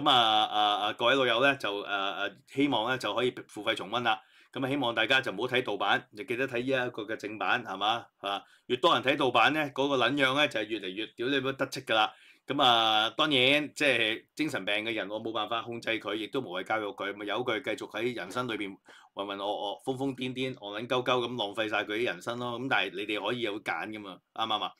咁啊啊啊！各位老友咧就誒誒，希望咧就可以付費重温啦。咁啊，希望大家就唔好睇盜版，就記得睇依一個嘅正版，係嘛啊？越多人睇盜版咧，嗰個撚樣咧就係越嚟越屌你媽得戚㗎啦。咁啊，當然即係精神病嘅人，我冇辦法控制佢，亦都無謂教育佢，咪由佢繼續喺人生裏邊混混噩噩、瘋瘋癲癲、戇撚鳩鳩咁浪費曬佢啲人生咯。咁但係你哋可以有揀嘛？啱唔啱啊？